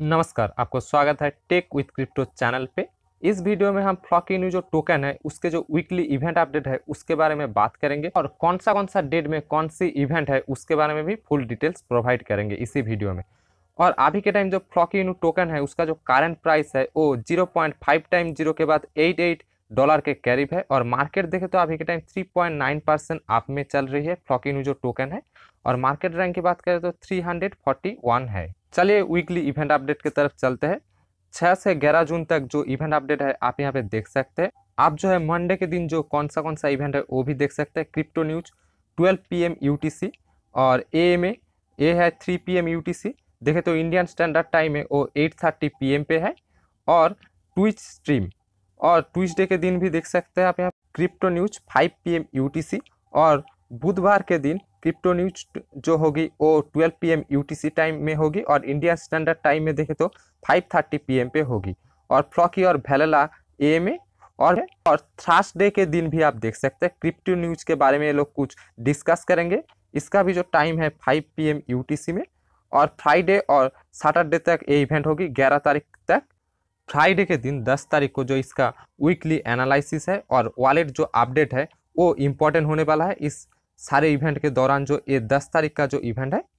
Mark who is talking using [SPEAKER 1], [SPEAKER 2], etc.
[SPEAKER 1] नमस्कार आपको स्वागत है टेक विथ क्रिप्टो चैनल पे इस वीडियो में हम फ्लॉकिन्यू जो टोकन है उसके जो वीकली इवेंट अपडेट है उसके बारे में बात करेंगे और कौन सा कौन सा डेट में कौन सी इवेंट है उसके बारे में भी फुल डिटेल्स प्रोवाइड करेंगे इसी वीडियो में और अभी के टाइम जो फ्लॉकिन्यू टोकन है उसका जो करंट प्राइस है वो zero point five time zero के बाद एट एट डॉलर के करीब है और मार्केट देखे तो अभी के time three point nine percent आप में चल रही है फ्लॉकिन्यू जो टोकन है और मार्केट रैंक की बात करें तो थ्री हंड्रेड फोर्टी वन है चलिए वीकली इवेंट अपडेट की तरफ चलते हैं छः से ग्यारह जून तक जो इवेंट अपडेट है आप यहाँ पे देख सकते हैं आप जो है मंडे के दिन जो कौन सा कौन सा इवेंट है वो भी देख सकते हैं क्रिप्टो न्यूज 12 पीएम यूटीसी और ए एम ए है 3 पीएम यूटीसी देखे तो इंडियन स्टैंडर्ड टाइम है वो 8:30 पी पे है और ट्विच स्ट्रीम और ट्विच डे के दिन भी देख सकते हैं आप यहाँ crypto news five P UTC और बुधवार के दिन क्रिप्टो न्यूज जो होगी वो ट्वेल्व पी एम टाइम में होगी और इंडिया स्टैंडर्ड टाइम में देखें तो फाइव थर्टी पी पे होगी और फ्लॉकी और भैलला ए में और और थर्सडे के दिन भी आप देख सकते हैं क्रिप्टो न्यूज के बारे में लोग कुछ डिस्कस करेंगे इसका भी जो टाइम है फाइव पी एम में और फ्राइडे और सैटरडे तक ये इवेंट होगी ग्यारह तारीख तक फ्राइडे के दिन दस तारीख को जो इसका वीकली एनालिस है और वॉलेट जो अपडेट है वो इम्पोर्टेंट होने वाला है इस सारे इवेंट के दौरान जो ये दस तारीख का जो इवेंट है